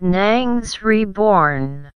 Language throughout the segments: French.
Nangs Reborn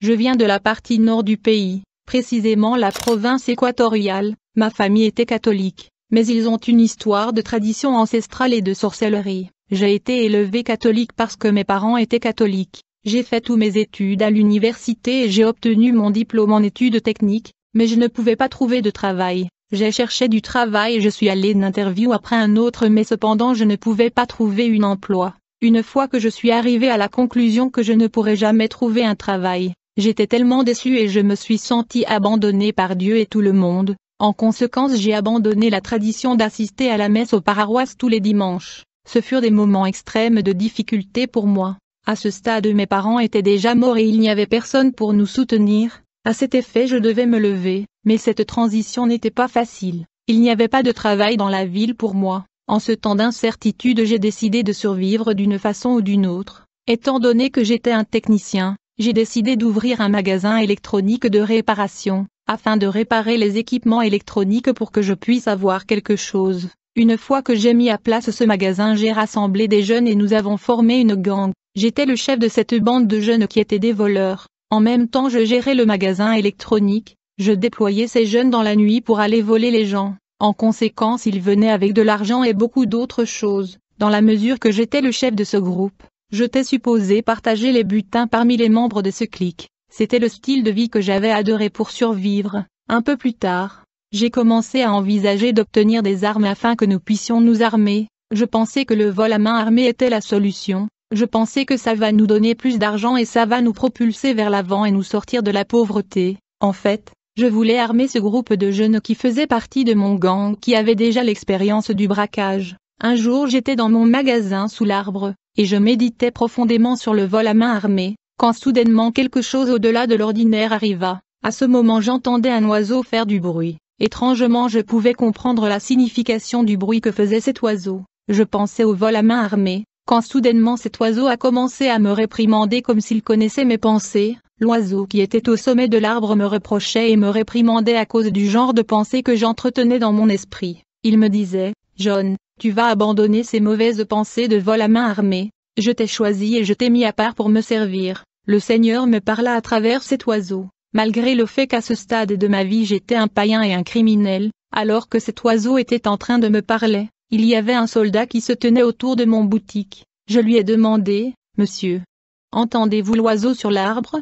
Je viens de la partie nord du pays, précisément la province équatoriale, ma famille était catholique, mais ils ont une histoire de tradition ancestrale et de sorcellerie. J'ai été élevé catholique parce que mes parents étaient catholiques. J'ai fait tous mes études à l'université et j'ai obtenu mon diplôme en études techniques, mais je ne pouvais pas trouver de travail. J'ai cherché du travail et je suis allé d'interview interview après un autre mais cependant je ne pouvais pas trouver une emploi. Une fois que je suis arrivé à la conclusion que je ne pourrais jamais trouver un travail, j'étais tellement déçu et je me suis senti abandonné par Dieu et tout le monde. En conséquence j'ai abandonné la tradition d'assister à la messe aux paroisses tous les dimanches. Ce furent des moments extrêmes de difficulté pour moi. À ce stade mes parents étaient déjà morts et il n'y avait personne pour nous soutenir, à cet effet je devais me lever, mais cette transition n'était pas facile. Il n'y avait pas de travail dans la ville pour moi. En ce temps d'incertitude j'ai décidé de survivre d'une façon ou d'une autre. Étant donné que j'étais un technicien, j'ai décidé d'ouvrir un magasin électronique de réparation, afin de réparer les équipements électroniques pour que je puisse avoir quelque chose. Une fois que j'ai mis à place ce magasin j'ai rassemblé des jeunes et nous avons formé une gang. J'étais le chef de cette bande de jeunes qui étaient des voleurs, en même temps je gérais le magasin électronique, je déployais ces jeunes dans la nuit pour aller voler les gens. En conséquence ils venaient avec de l'argent et beaucoup d'autres choses. Dans la mesure que j'étais le chef de ce groupe, je t'ai supposé partager les butins parmi les membres de ce clique. C'était le style de vie que j'avais adoré pour survivre. Un peu plus tard, j'ai commencé à envisager d'obtenir des armes afin que nous puissions nous armer. Je pensais que le vol à main armée était la solution, je pensais que ça va nous donner plus d'argent et ça va nous propulser vers l'avant et nous sortir de la pauvreté. En fait, je voulais armer ce groupe de jeunes qui faisaient partie de mon gang qui avait déjà l'expérience du braquage. Un jour j'étais dans mon magasin sous l'arbre, et je méditais profondément sur le vol à main armée, quand soudainement quelque chose au-delà de l'ordinaire arriva. À ce moment j'entendais un oiseau faire du bruit. Étrangement je pouvais comprendre la signification du bruit que faisait cet oiseau. Je pensais au vol à main armée, quand soudainement cet oiseau a commencé à me réprimander comme s'il connaissait mes pensées, l'oiseau qui était au sommet de l'arbre me reprochait et me réprimandait à cause du genre de pensée que j'entretenais dans mon esprit. Il me disait, John, tu vas abandonner ces mauvaises pensées de vol à main armée, je t'ai choisi et je t'ai mis à part pour me servir. Le Seigneur me parla à travers cet oiseau. Malgré le fait qu'à ce stade de ma vie j'étais un païen et un criminel, alors que cet oiseau était en train de me parler, il y avait un soldat qui se tenait autour de mon boutique. Je lui ai demandé, Monsieur, entendez-vous l'oiseau sur l'arbre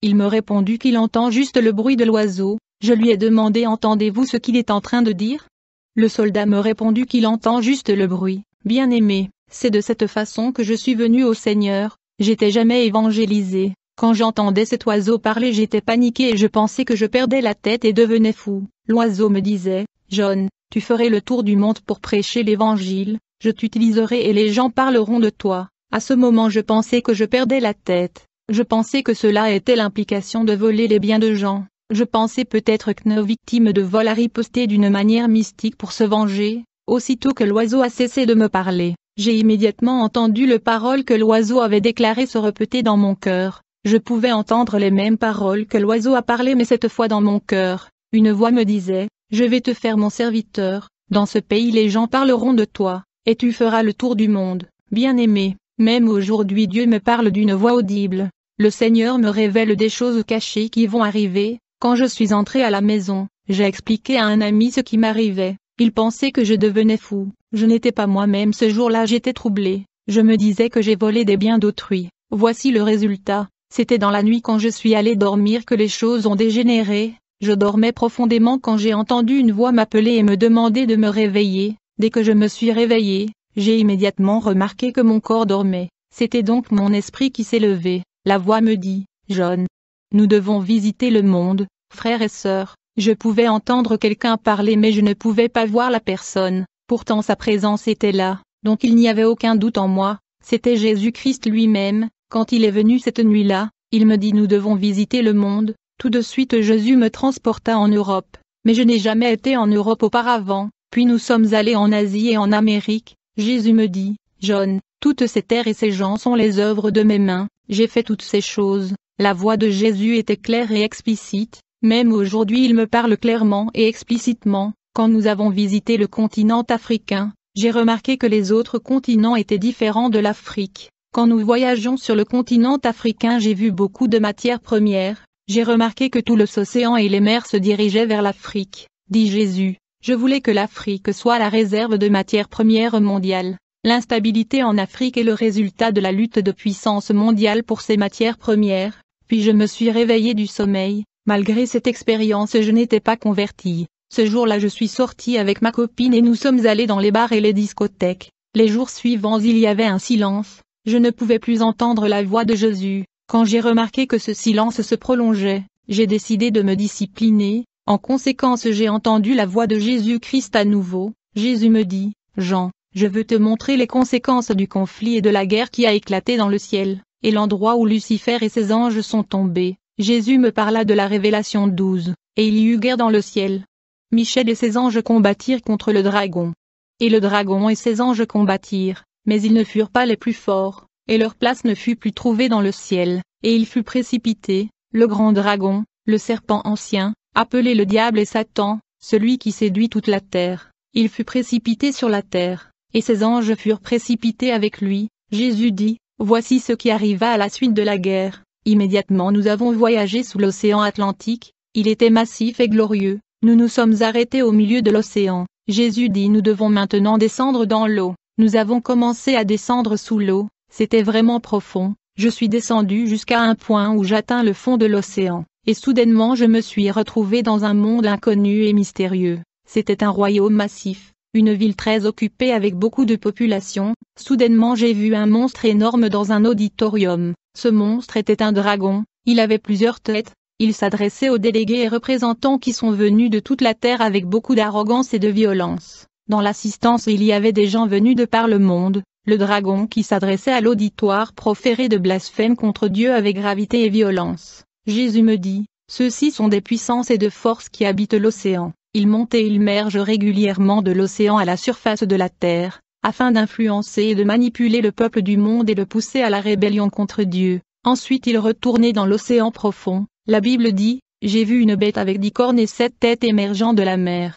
Il me répondu qu'il entend juste le bruit de l'oiseau. Je lui ai demandé entendez-vous ce qu'il est en train de dire Le soldat me répondu qu'il entend juste le bruit. Bien aimé, c'est de cette façon que je suis venu au Seigneur, j'étais jamais évangélisé. Quand j'entendais cet oiseau parler j'étais paniqué et je pensais que je perdais la tête et devenais fou. L'oiseau me disait, John, tu ferais le tour du monde pour prêcher l'Évangile, je t'utiliserai et les gens parleront de toi. À ce moment je pensais que je perdais la tête, je pensais que cela était l'implication de voler les biens de gens, je pensais peut-être que nos victimes de vol a riposté d'une manière mystique pour se venger, aussitôt que l'oiseau a cessé de me parler. J'ai immédiatement entendu le parole que l'oiseau avait déclaré se repeter dans mon cœur. Je pouvais entendre les mêmes paroles que l'oiseau a parlé mais cette fois dans mon cœur. Une voix me disait, je vais te faire mon serviteur, dans ce pays les gens parleront de toi, et tu feras le tour du monde, bien-aimé. Même aujourd'hui Dieu me parle d'une voix audible. Le Seigneur me révèle des choses cachées qui vont arriver. Quand je suis entré à la maison, j'ai expliqué à un ami ce qui m'arrivait. Il pensait que je devenais fou. Je n'étais pas moi-même ce jour-là, j'étais troublé. Je me disais que j'ai volé des biens d'autrui. Voici le résultat. C'était dans la nuit quand je suis allé dormir que les choses ont dégénéré. Je dormais profondément quand j'ai entendu une voix m'appeler et me demander de me réveiller. Dès que je me suis réveillé, j'ai immédiatement remarqué que mon corps dormait. C'était donc mon esprit qui s'est levé. La voix me dit, John, nous devons visiter le monde, frères et sœurs. Je pouvais entendre quelqu'un parler mais je ne pouvais pas voir la personne, pourtant sa présence était là, donc il n'y avait aucun doute en moi, c'était Jésus-Christ lui-même, quand il est venu cette nuit-là, il me dit nous devons visiter le monde, tout de suite Jésus me transporta en Europe, mais je n'ai jamais été en Europe auparavant, puis nous sommes allés en Asie et en Amérique, Jésus me dit, John, toutes ces terres et ces gens sont les œuvres de mes mains, j'ai fait toutes ces choses, la voix de Jésus était claire et explicite, même aujourd'hui il me parle clairement et explicitement, quand nous avons visité le continent africain, j'ai remarqué que les autres continents étaient différents de l'Afrique. Quand nous voyageons sur le continent africain j'ai vu beaucoup de matières premières, j'ai remarqué que tout océans et les mers se dirigeaient vers l'Afrique, dit Jésus. Je voulais que l'Afrique soit la réserve de matières premières mondiales. L'instabilité en Afrique est le résultat de la lutte de puissance mondiale pour ces matières premières, puis je me suis réveillé du sommeil, malgré cette expérience je n'étais pas converti. Ce jour-là je suis sorti avec ma copine et nous sommes allés dans les bars et les discothèques. Les jours suivants il y avait un silence, je ne pouvais plus entendre la voix de Jésus. Quand j'ai remarqué que ce silence se prolongeait, j'ai décidé de me discipliner, en conséquence j'ai entendu la voix de Jésus-Christ à nouveau, Jésus me dit, Jean, je veux te montrer les conséquences du conflit et de la guerre qui a éclaté dans le ciel, et l'endroit où Lucifer et ses anges sont tombés. Jésus me parla de la Révélation 12, et il y eut guerre dans le ciel. Michel et ses anges combattirent contre le dragon. Et le dragon et ses anges combattirent, mais ils ne furent pas les plus forts, et leur place ne fut plus trouvée dans le ciel, et il fut précipité, le grand dragon, le serpent ancien, appelé le diable et Satan, celui qui séduit toute la terre, il fut précipité sur la terre, et ses anges furent précipités avec lui, Jésus dit, Voici ce qui arriva à la suite de la guerre, immédiatement nous avons voyagé sous l'océan Atlantique, il était massif et glorieux, nous nous sommes arrêtés au milieu de l'océan, Jésus dit nous devons maintenant descendre dans l'eau, nous avons commencé à descendre sous l'eau, c'était vraiment profond, je suis descendu jusqu'à un point où j'atteins le fond de l'océan, et soudainement je me suis retrouvé dans un monde inconnu et mystérieux. C'était un royaume massif, une ville très occupée avec beaucoup de population, soudainement j'ai vu un monstre énorme dans un auditorium. Ce monstre était un dragon, il avait plusieurs têtes, il s'adressait aux délégués et représentants qui sont venus de toute la Terre avec beaucoup d'arrogance et de violence. Dans l'assistance il y avait des gens venus de par le monde, le dragon qui s'adressait à l'auditoire proférait de blasphèmes contre Dieu avec gravité et violence. Jésus me dit, ceux-ci sont des puissances et de forces qui habitent l'océan, ils montent et ils mergent régulièrement de l'océan à la surface de la terre, afin d'influencer et de manipuler le peuple du monde et le pousser à la rébellion contre Dieu. Ensuite ils retournaient dans l'océan profond, la Bible dit, j'ai vu une bête avec dix cornes et sept têtes émergeant de la mer.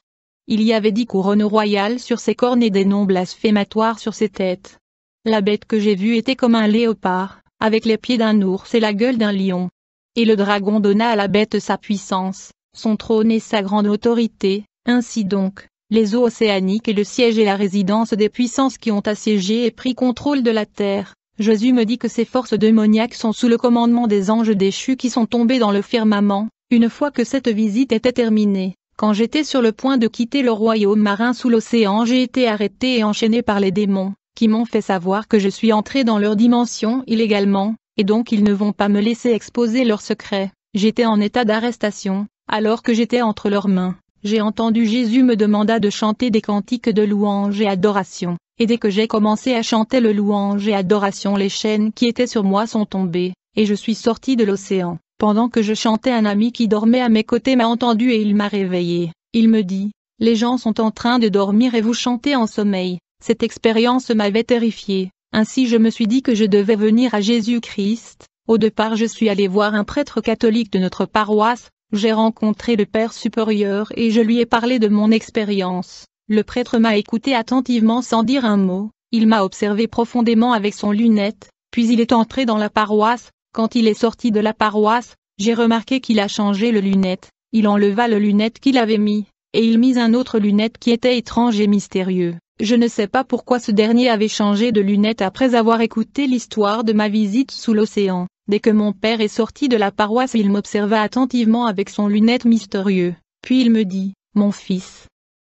Il y avait dix couronnes royales sur ses cornes et des noms blasphématoires sur ses têtes. La bête que j'ai vue était comme un léopard, avec les pieds d'un ours et la gueule d'un lion. Et le dragon donna à la bête sa puissance, son trône et sa grande autorité, ainsi donc, les eaux océaniques et le siège et la résidence des puissances qui ont assiégé et pris contrôle de la terre. Jésus me dit que ces forces démoniaques sont sous le commandement des anges déchus qui sont tombés dans le firmament, une fois que cette visite était terminée. Quand j'étais sur le point de quitter le royaume marin sous l'océan j'ai été arrêté et enchaîné par les démons, qui m'ont fait savoir que je suis entré dans leur dimension illégalement, et donc ils ne vont pas me laisser exposer leurs secrets. J'étais en état d'arrestation, alors que j'étais entre leurs mains. J'ai entendu Jésus me demanda de chanter des cantiques de louange et adoration, et dès que j'ai commencé à chanter le louange et adoration les chaînes qui étaient sur moi sont tombées, et je suis sorti de l'océan. Pendant que je chantais un ami qui dormait à mes côtés m'a entendu et il m'a réveillé. Il me dit, les gens sont en train de dormir et vous chantez en sommeil. Cette expérience m'avait terrifié. Ainsi je me suis dit que je devais venir à Jésus-Christ. Au départ je suis allé voir un prêtre catholique de notre paroisse, j'ai rencontré le Père supérieur et je lui ai parlé de mon expérience. Le prêtre m'a écouté attentivement sans dire un mot, il m'a observé profondément avec son lunette, puis il est entré dans la paroisse, quand il est sorti de la paroisse, j'ai remarqué qu'il a changé le lunette, il enleva le lunette qu'il avait mis, et il mit un autre lunette qui était étrange et mystérieux. Je ne sais pas pourquoi ce dernier avait changé de lunette après avoir écouté l'histoire de ma visite sous l'océan. Dès que mon père est sorti de la paroisse, il m'observa attentivement avec son lunette mystérieux. Puis il me dit, Mon fils,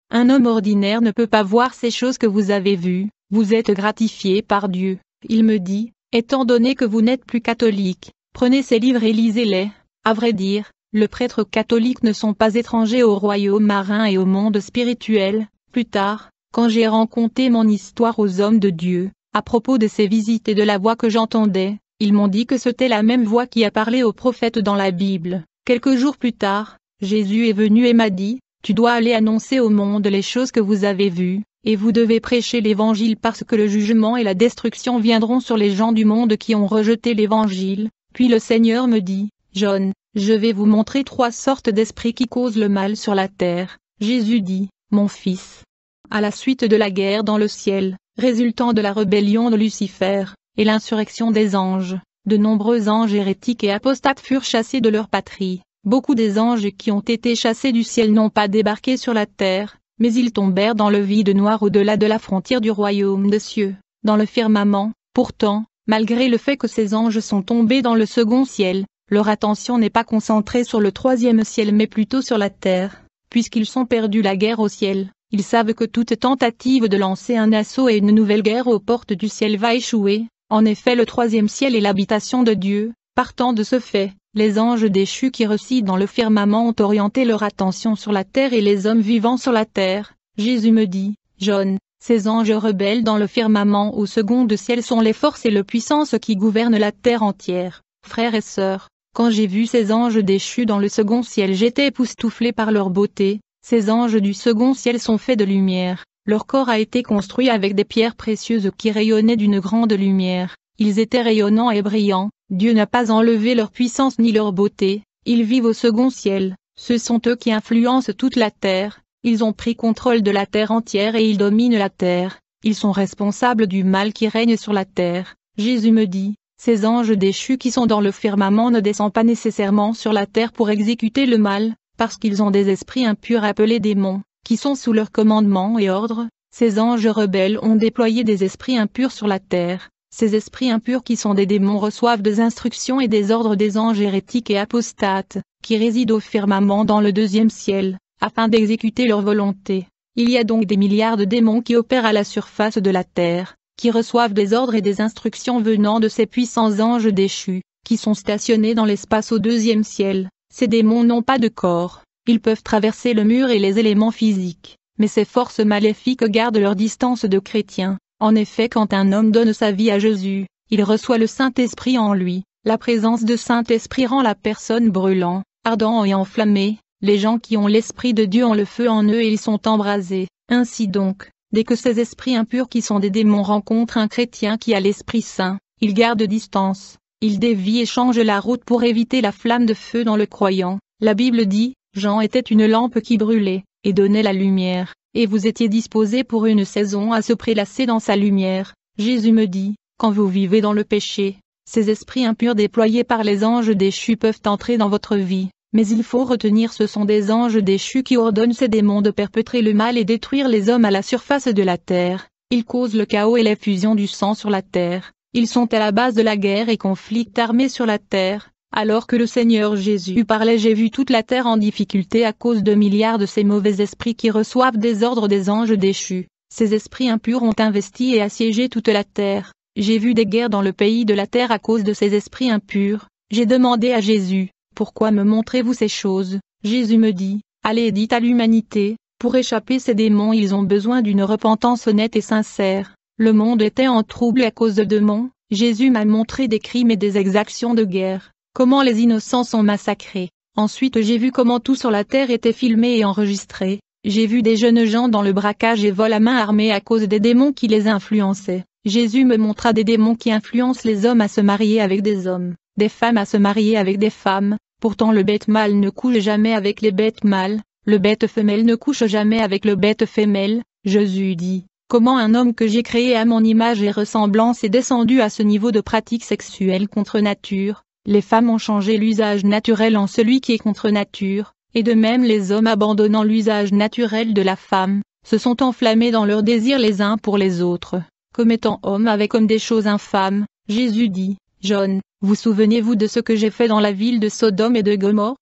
un homme ordinaire ne peut pas voir ces choses que vous avez vues, vous êtes gratifié par Dieu. Il me dit, Étant donné que vous n'êtes plus catholique, prenez ces livres et lisez-les. À vrai dire, les prêtres catholiques ne sont pas étrangers au royaume marin et au monde spirituel. Plus tard, quand j'ai rencontré mon histoire aux hommes de Dieu, à propos de ces visites et de la voix que j'entendais, ils m'ont dit que c'était la même voix qui a parlé aux prophètes dans la Bible. Quelques jours plus tard, Jésus est venu et m'a dit, Tu dois aller annoncer au monde les choses que vous avez vues, et vous devez prêcher l'évangile parce que le jugement et la destruction viendront sur les gens du monde qui ont rejeté l'évangile. Puis le Seigneur me dit, John, je vais vous montrer trois sortes d'esprits qui causent le mal sur la terre. Jésus dit, Mon fils. À la suite de la guerre dans le ciel, résultant de la rébellion de Lucifer, et l'insurrection des anges, de nombreux anges hérétiques et apostates furent chassés de leur patrie. Beaucoup des anges qui ont été chassés du ciel n'ont pas débarqué sur la terre, mais ils tombèrent dans le vide noir au-delà de la frontière du royaume des cieux, dans le firmament, pourtant, malgré le fait que ces anges sont tombés dans le second ciel, leur attention n'est pas concentrée sur le troisième ciel mais plutôt sur la terre, puisqu'ils sont perdus la guerre au ciel. Ils savent que toute tentative de lancer un assaut et une nouvelle guerre aux portes du ciel va échouer, en effet le troisième ciel est l'habitation de Dieu, partant de ce fait, les anges déchus qui resident dans le firmament ont orienté leur attention sur la terre et les hommes vivants sur la terre. Jésus me dit, John, ces anges rebelles dans le firmament au second ciel sont les forces et le puissance qui gouvernent la terre entière. Frères et sœurs, quand j'ai vu ces anges déchus dans le second ciel j'étais époustouflé par leur beauté, ces anges du second ciel sont faits de lumière, leur corps a été construit avec des pierres précieuses qui rayonnaient d'une grande lumière, ils étaient rayonnants et brillants, Dieu n'a pas enlevé leur puissance ni leur beauté, ils vivent au second ciel, ce sont eux qui influencent toute la terre, ils ont pris contrôle de la terre entière et ils dominent la terre, ils sont responsables du mal qui règne sur la terre. Jésus me dit, ces anges déchus qui sont dans le firmament ne descendent pas nécessairement sur la terre pour exécuter le mal, parce qu'ils ont des esprits impurs appelés démons, qui sont sous leur commandement et ordre, ces anges rebelles ont déployé des esprits impurs sur la terre, ces esprits impurs qui sont des démons reçoivent des instructions et des ordres des anges hérétiques et apostates, qui résident au firmament dans le deuxième ciel, afin d'exécuter leur volonté. Il y a donc des milliards de démons qui opèrent à la surface de la terre, qui reçoivent des ordres et des instructions venant de ces puissants anges déchus, qui sont stationnés dans l'espace au deuxième ciel. Ces démons n'ont pas de corps, ils peuvent traverser le mur et les éléments physiques, mais ces forces maléfiques gardent leur distance de chrétiens, en effet quand un homme donne sa vie à Jésus, il reçoit le Saint-Esprit en lui, la présence de Saint-Esprit rend la personne brûlant, ardent et enflammée, les gens qui ont l'Esprit de Dieu ont le feu en eux et ils sont embrasés, ainsi donc, dès que ces esprits impurs qui sont des démons rencontrent un chrétien qui a l'Esprit Saint, ils gardent distance, ils dévient et changent la route pour éviter la flamme de feu dans le croyant, la Bible dit, Jean était une lampe qui brûlait, et donnait la lumière, et vous étiez disposés pour une saison à se prélasser dans sa lumière. Jésus me dit, quand vous vivez dans le péché, ces esprits impurs déployés par les anges déchus peuvent entrer dans votre vie, mais il faut retenir ce sont des anges déchus qui ordonnent ces démons de perpétrer le mal et détruire les hommes à la surface de la terre, ils causent le chaos et l'effusion du sang sur la terre, ils sont à la base de la guerre et conflits armés sur la terre, alors que le Seigneur Jésus parlait j'ai vu toute la terre en difficulté à cause de milliards de ces mauvais esprits qui reçoivent des ordres des anges déchus. Ces esprits impurs ont investi et assiégé toute la terre. J'ai vu des guerres dans le pays de la terre à cause de ces esprits impurs. J'ai demandé à Jésus, pourquoi me montrez-vous ces choses Jésus me dit, allez et dites à l'humanité, pour échapper ces démons ils ont besoin d'une repentance honnête et sincère. Le monde était en trouble à cause de démons. Jésus m'a montré des crimes et des exactions de guerre comment les innocents sont massacrés. Ensuite j'ai vu comment tout sur la terre était filmé et enregistré, j'ai vu des jeunes gens dans le braquage et vol à main armée à cause des démons qui les influençaient. Jésus me montra des démons qui influencent les hommes à se marier avec des hommes, des femmes à se marier avec des femmes, pourtant le bête mâle ne couche jamais avec les bêtes mâles, le bête femelle ne couche jamais avec le bête femelle, Jésus dit. Comment un homme que j'ai créé à mon image et ressemblance est descendu à ce niveau de pratique sexuelle contre nature, les femmes ont changé l'usage naturel en celui qui est contre nature, et de même les hommes abandonnant l'usage naturel de la femme, se sont enflammés dans leurs désirs les uns pour les autres, commettant homme avec homme des choses infâmes. Jésus dit, John, vous souvenez-vous de ce que j'ai fait dans la ville de Sodome et de Gomorre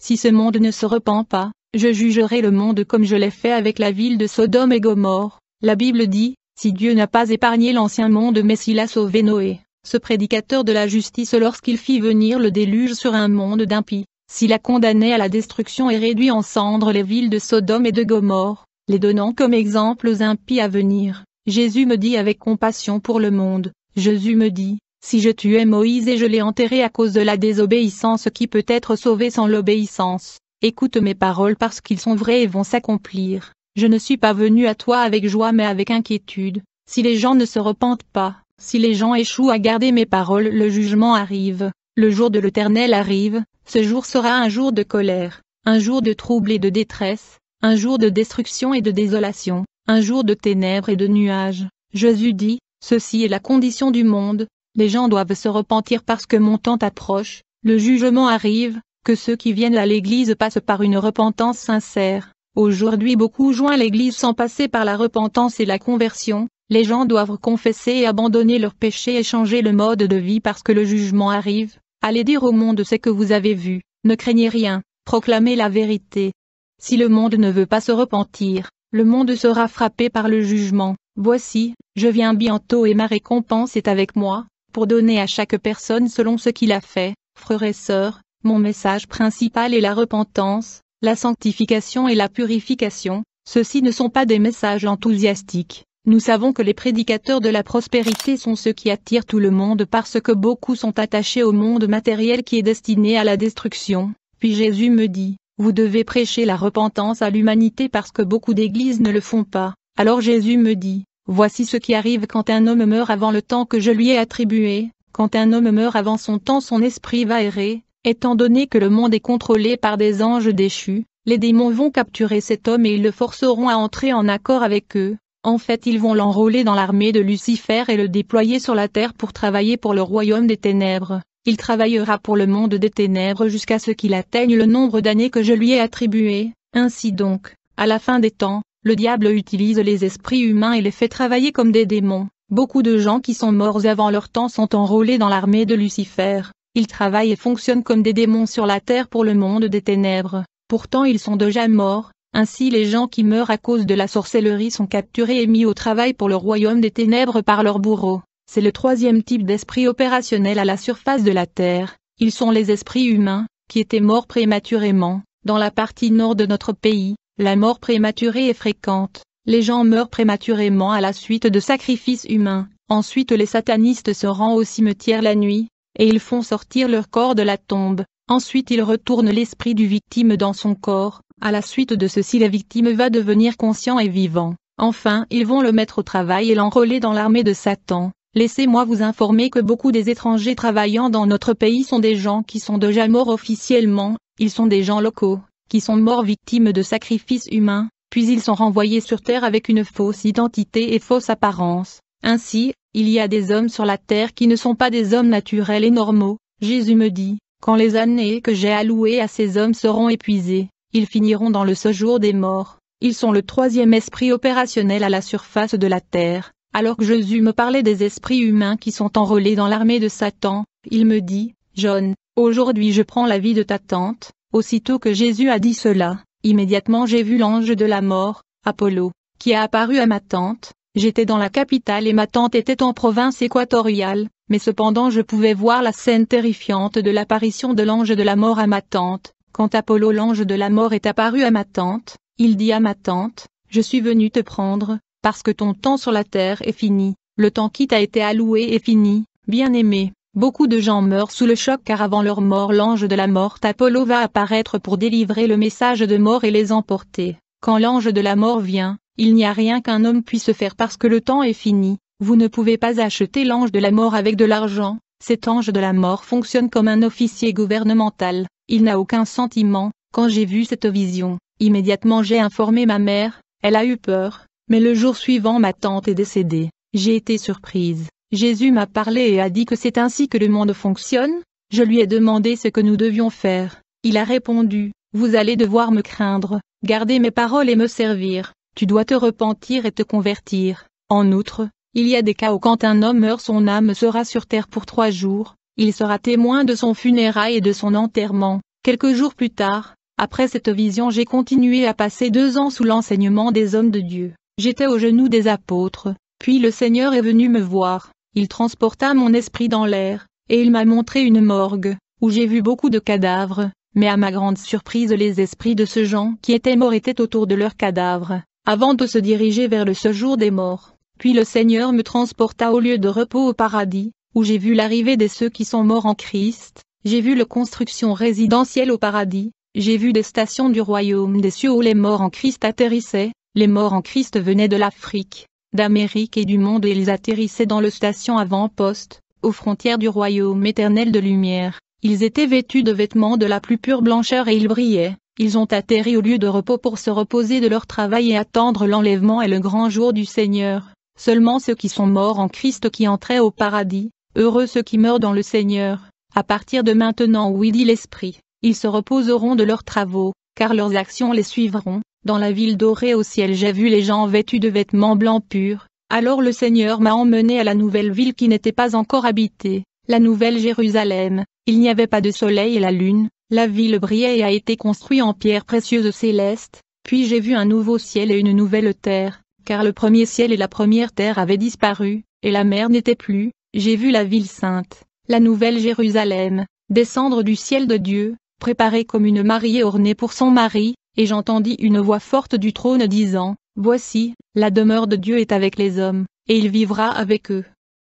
Si ce monde ne se repent pas, je jugerai le monde comme je l'ai fait avec la ville de Sodome et Gomorre. La Bible dit, si Dieu n'a pas épargné l'ancien monde mais s'il a sauvé Noé, ce prédicateur de la justice lorsqu'il fit venir le déluge sur un monde d'impies, s'il a condamné à la destruction et réduit en cendres les villes de Sodome et de Gomorre, les donnant comme exemple aux impies à venir, Jésus me dit avec compassion pour le monde, Jésus me dit, si je tuais Moïse et je l'ai enterré à cause de la désobéissance qui peut être sauvée sans l'obéissance, écoute mes paroles parce qu'ils sont vrais et vont s'accomplir, je ne suis pas venu à toi avec joie mais avec inquiétude, si les gens ne se repentent pas, si les gens échouent à garder mes paroles, le jugement arrive, le jour de l'Éternel arrive, ce jour sera un jour de colère, un jour de trouble et de détresse, un jour de destruction et de désolation, un jour de ténèbres et de nuages. Jésus dit, ceci est la condition du monde, les gens doivent se repentir parce que mon temps approche, le jugement arrive, que ceux qui viennent à l'Église passent par une repentance sincère. Aujourd'hui beaucoup joignent l'Église sans passer par la repentance et la conversion, les gens doivent confesser et abandonner leurs péchés et changer le mode de vie parce que le jugement arrive. Allez dire au monde ce que vous avez vu, ne craignez rien, proclamez la vérité. Si le monde ne veut pas se repentir, le monde sera frappé par le jugement. Voici, je viens bientôt et ma récompense est avec moi, pour donner à chaque personne selon ce qu'il a fait. Frères et sœurs, mon message principal est la repentance, la sanctification et la purification, ceux-ci ne sont pas des messages enthousiastiques, nous savons que les prédicateurs de la prospérité sont ceux qui attirent tout le monde parce que beaucoup sont attachés au monde matériel qui est destiné à la destruction. Puis Jésus me dit, vous devez prêcher la repentance à l'humanité parce que beaucoup d'églises ne le font pas. Alors Jésus me dit, voici ce qui arrive quand un homme meurt avant le temps que je lui ai attribué, quand un homme meurt avant son temps son esprit va errer, étant donné que le monde est contrôlé par des anges déchus, les démons vont capturer cet homme et ils le forceront à entrer en accord avec eux, en fait ils vont l'enrôler dans l'armée de Lucifer et le déployer sur la terre pour travailler pour le royaume des ténèbres. Il travaillera pour le monde des ténèbres jusqu'à ce qu'il atteigne le nombre d'années que je lui ai attribué. Ainsi donc, à la fin des temps, le diable utilise les esprits humains et les fait travailler comme des démons. Beaucoup de gens qui sont morts avant leur temps sont enrôlés dans l'armée de Lucifer. Ils travaillent et fonctionnent comme des démons sur la terre pour le monde des ténèbres. Pourtant ils sont déjà morts, ainsi les gens qui meurent à cause de la sorcellerie sont capturés et mis au travail pour le royaume des ténèbres par leurs bourreaux. C'est le troisième type d'esprit opérationnel à la surface de la Terre. Ils sont les esprits humains, qui étaient morts prématurément. Dans la partie nord de notre pays, la mort prématurée est fréquente. Les gens meurent prématurément à la suite de sacrifices humains. Ensuite les satanistes se rendent au cimetière la nuit, et ils font sortir leur corps de la tombe. Ensuite ils retournent l'esprit du victime dans son corps, à la suite de ceci la victime va devenir conscient et vivant. Enfin, ils vont le mettre au travail et l'enrôler dans l'armée de Satan. Laissez-moi vous informer que beaucoup des étrangers travaillant dans notre pays sont des gens qui sont déjà morts officiellement, ils sont des gens locaux, qui sont morts victimes de sacrifices humains, puis ils sont renvoyés sur Terre avec une fausse identité et fausse apparence. Ainsi, il y a des hommes sur la Terre qui ne sont pas des hommes naturels et normaux, Jésus me dit, quand les années que j'ai allouées à ces hommes seront épuisées, ils finiront dans le séjour des morts. Ils sont le troisième esprit opérationnel à la surface de la terre. Alors que Jésus me parlait des esprits humains qui sont enrôlés dans l'armée de Satan, il me dit, John, aujourd'hui je prends la vie de ta tante. Aussitôt que Jésus a dit cela, immédiatement j'ai vu l'ange de la mort, Apollo, qui a apparu à ma tante. J'étais dans la capitale et ma tante était en province équatoriale, mais cependant je pouvais voir la scène terrifiante de l'apparition de l'ange de la mort à ma tante, quand Apollo l'ange de la mort est apparu à ma tante, il dit à ma tante, je suis venu te prendre, parce que ton temps sur la terre est fini, le temps qui t'a été alloué est fini, bien-aimé. Beaucoup de gens meurent sous le choc car avant leur mort l'ange de la mort Apollo va apparaître pour délivrer le message de mort et les emporter. Quand l'ange de la mort vient, il n'y a rien qu'un homme puisse faire parce que le temps est fini, vous ne pouvez pas acheter l'ange de la mort avec de l'argent, cet ange de la mort fonctionne comme un officier gouvernemental, il n'a aucun sentiment, quand j'ai vu cette vision, immédiatement j'ai informé ma mère, elle a eu peur, mais le jour suivant ma tante est décédée, j'ai été surprise. Jésus m'a parlé et a dit que c'est ainsi que le monde fonctionne, je lui ai demandé ce que nous devions faire, il a répondu, vous allez devoir me craindre, garder mes paroles et me servir, tu dois te repentir et te convertir. En outre, il y a des cas où quand un homme meurt son âme sera sur terre pour trois jours, il sera témoin de son funérail et de son enterrement. Quelques jours plus tard, après cette vision j'ai continué à passer deux ans sous l'enseignement des hommes de Dieu. J'étais aux genoux des apôtres, puis le Seigneur est venu me voir, il transporta mon esprit dans l'air, et il m'a montré une morgue, où j'ai vu beaucoup de cadavres, mais à ma grande surprise les esprits de ce gens qui étaient morts étaient autour de leurs cadavres, avant de se diriger vers le séjour des morts. Puis le Seigneur me transporta au lieu de repos au paradis, où j'ai vu l'arrivée des ceux qui sont morts en Christ, j'ai vu la construction résidentielle au paradis, j'ai vu des stations du royaume des cieux où les morts en Christ atterrissaient, les morts en Christ venaient de l'Afrique, d'Amérique et du monde et ils atterrissaient dans le station avant-poste, aux frontières du royaume éternel de lumière. Ils étaient vêtus de vêtements de la plus pure blancheur et ils brillaient. Ils ont atterri au lieu de repos pour se reposer de leur travail et attendre l'enlèvement et le grand jour du Seigneur. Seulement ceux qui sont morts en Christ qui entraient au paradis, Heureux ceux qui meurent dans le Seigneur, à partir de maintenant où il dit l'Esprit, ils se reposeront de leurs travaux, car leurs actions les suivront. Dans la ville dorée au ciel j'ai vu les gens vêtus de vêtements blancs purs, alors le Seigneur m'a emmené à la nouvelle ville qui n'était pas encore habitée, la nouvelle Jérusalem, il n'y avait pas de soleil et la lune, la ville brillait et a été construite en pierres précieuses célestes, puis j'ai vu un nouveau ciel et une nouvelle terre, car le premier ciel et la première terre avaient disparu, et la mer n'était plus, j'ai vu la ville sainte, la nouvelle Jérusalem, descendre du ciel de Dieu, préparée comme une mariée ornée pour son mari, et j'entendis une voix forte du trône disant, Voici, la demeure de Dieu est avec les hommes, et il vivra avec eux.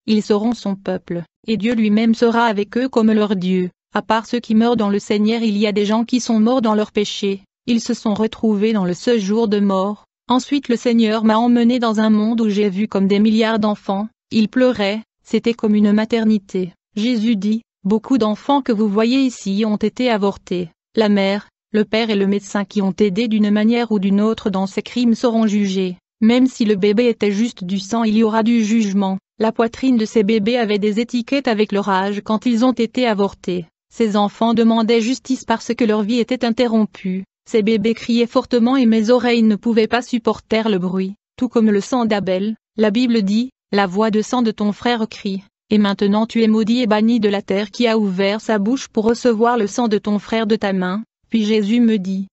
Ils seront son peuple, et Dieu lui-même sera avec eux comme leur Dieu. À part ceux qui meurent dans le Seigneur il y a des gens qui sont morts dans leurs péchés, ils se sont retrouvés dans le jour de mort. Ensuite le Seigneur m'a emmené dans un monde où j'ai vu comme des milliards d'enfants, ils pleuraient, c'était comme une maternité. Jésus dit, beaucoup d'enfants que vous voyez ici ont été avortés. La mère, le père et le médecin qui ont aidé d'une manière ou d'une autre dans ces crimes seront jugés. Même si le bébé était juste du sang il y aura du jugement. La poitrine de ces bébés avait des étiquettes avec leur âge quand ils ont été avortés. Ces enfants demandaient justice parce que leur vie était interrompue. Ces bébés criaient fortement et mes oreilles ne pouvaient pas supporter le bruit, tout comme le sang d'Abel. La Bible dit, la voix de sang de ton frère crie, et maintenant tu es maudit et banni de la terre qui a ouvert sa bouche pour recevoir le sang de ton frère de ta main. Puis Jésus me dit,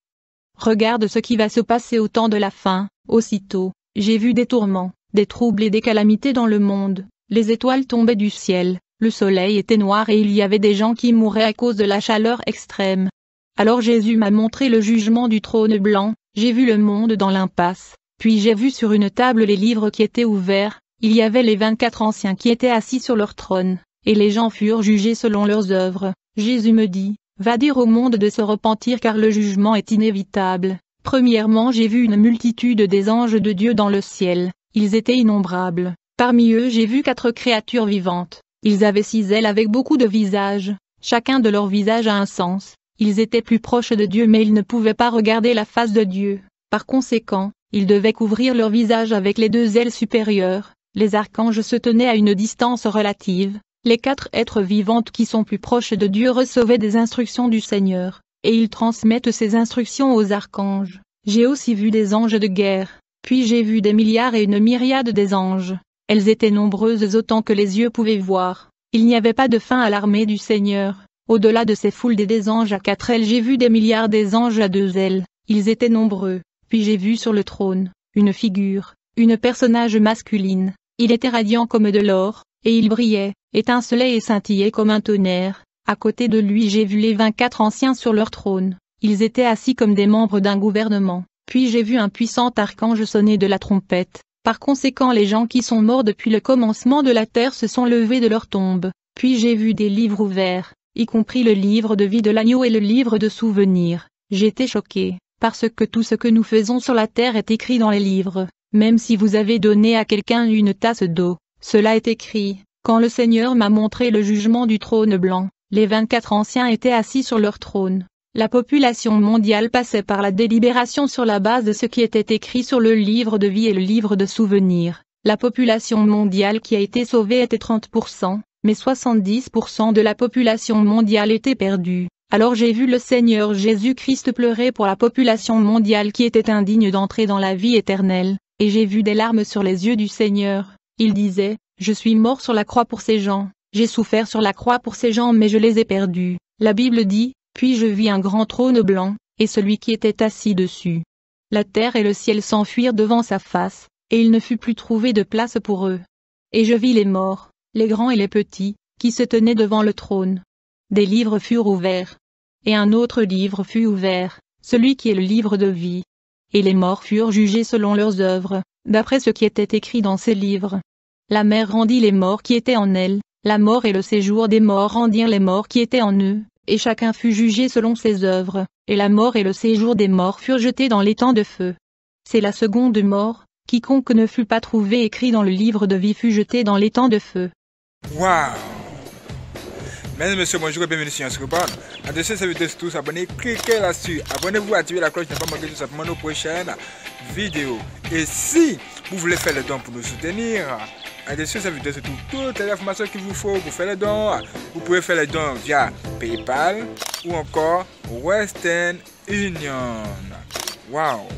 Regarde ce qui va se passer au temps de la fin, aussitôt, j'ai vu des tourments, des troubles et des calamités dans le monde, les étoiles tombaient du ciel, le soleil était noir et il y avait des gens qui mouraient à cause de la chaleur extrême. Alors Jésus m'a montré le jugement du trône blanc, j'ai vu le monde dans l'impasse, puis j'ai vu sur une table les livres qui étaient ouverts, il y avait les vingt-quatre anciens qui étaient assis sur leur trône, et les gens furent jugés selon leurs œuvres. Jésus me dit, va dire au monde de se repentir car le jugement est inévitable. Premièrement j'ai vu une multitude des anges de Dieu dans le ciel, ils étaient innombrables. Parmi eux j'ai vu quatre créatures vivantes, ils avaient six ailes avec beaucoup de visages, chacun de leurs visages a un sens, ils étaient plus proches de Dieu mais ils ne pouvaient pas regarder la face de Dieu, par conséquent, ils devaient couvrir leur visage avec les deux ailes supérieures, les archanges se tenaient à une distance relative, les quatre êtres vivantes qui sont plus proches de Dieu recevaient des instructions du Seigneur, et ils transmettent ces instructions aux archanges. J'ai aussi vu des anges de guerre, puis j'ai vu des milliards et une myriade des anges. Elles étaient nombreuses autant que les yeux pouvaient voir. Il n'y avait pas de fin à l'armée du Seigneur. Au-delà de ces foules des anges à quatre ailes j'ai vu des milliards des anges à deux ailes, ils étaient nombreux, puis j'ai vu sur le trône, une figure, une personnage masculine. Il était radiant comme de l'or, et il brillait, étincelait et scintillait comme un tonnerre. À côté de lui j'ai vu les vingt-quatre anciens sur leur trône. Ils étaient assis comme des membres d'un gouvernement. Puis j'ai vu un puissant archange sonner de la trompette. Par conséquent les gens qui sont morts depuis le commencement de la terre se sont levés de leur tombe. Puis j'ai vu des livres ouverts, y compris le livre de vie de l'agneau et le livre de souvenirs. J'étais choqué, parce que tout ce que nous faisons sur la terre est écrit dans les livres. Même si vous avez donné à quelqu'un une tasse d'eau, cela est écrit, quand le Seigneur m'a montré le jugement du trône blanc, les 24 anciens étaient assis sur leur trône. La population mondiale passait par la délibération sur la base de ce qui était écrit sur le livre de vie et le livre de souvenirs. La population mondiale qui a été sauvée était 30%, mais 70% de la population mondiale était perdue. Alors j'ai vu le Seigneur Jésus-Christ pleurer pour la population mondiale qui était indigne d'entrer dans la vie éternelle et j'ai vu des larmes sur les yeux du Seigneur. Il disait, Je suis mort sur la croix pour ces gens, j'ai souffert sur la croix pour ces gens mais je les ai perdus. La Bible dit, Puis je vis un grand trône blanc, et celui qui était assis dessus. La terre et le ciel s'enfuirent devant sa face, et il ne fut plus trouvé de place pour eux. Et je vis les morts, les grands et les petits, qui se tenaient devant le trône. Des livres furent ouverts. Et un autre livre fut ouvert, celui qui est le livre de vie et les morts furent jugés selon leurs œuvres, d'après ce qui était écrit dans ces livres. La mer rendit les morts qui étaient en elle, la mort et le séjour des morts rendirent les morts qui étaient en eux, et chacun fut jugé selon ses œuvres, et la mort et le séjour des morts furent jetés dans l'étang de feu. C'est la seconde mort, quiconque ne fut pas trouvé écrit dans le livre de vie fut jeté dans l'étang de feu. Mesdames et messieurs, bonjour et bienvenue sur Inscribon. En dessous, ça vidéo dire tous abonnés, cliquez là-dessus. Abonnez-vous, activez la cloche ne pas manquer tout simplement nos prochaines vidéos. Et si vous voulez faire le don pour nous soutenir, en dessous, ça vidéo, dire tout, toutes les informations qu'il vous faut pour faire le don. Vous pouvez faire le don via PayPal ou encore Western Union. Wow.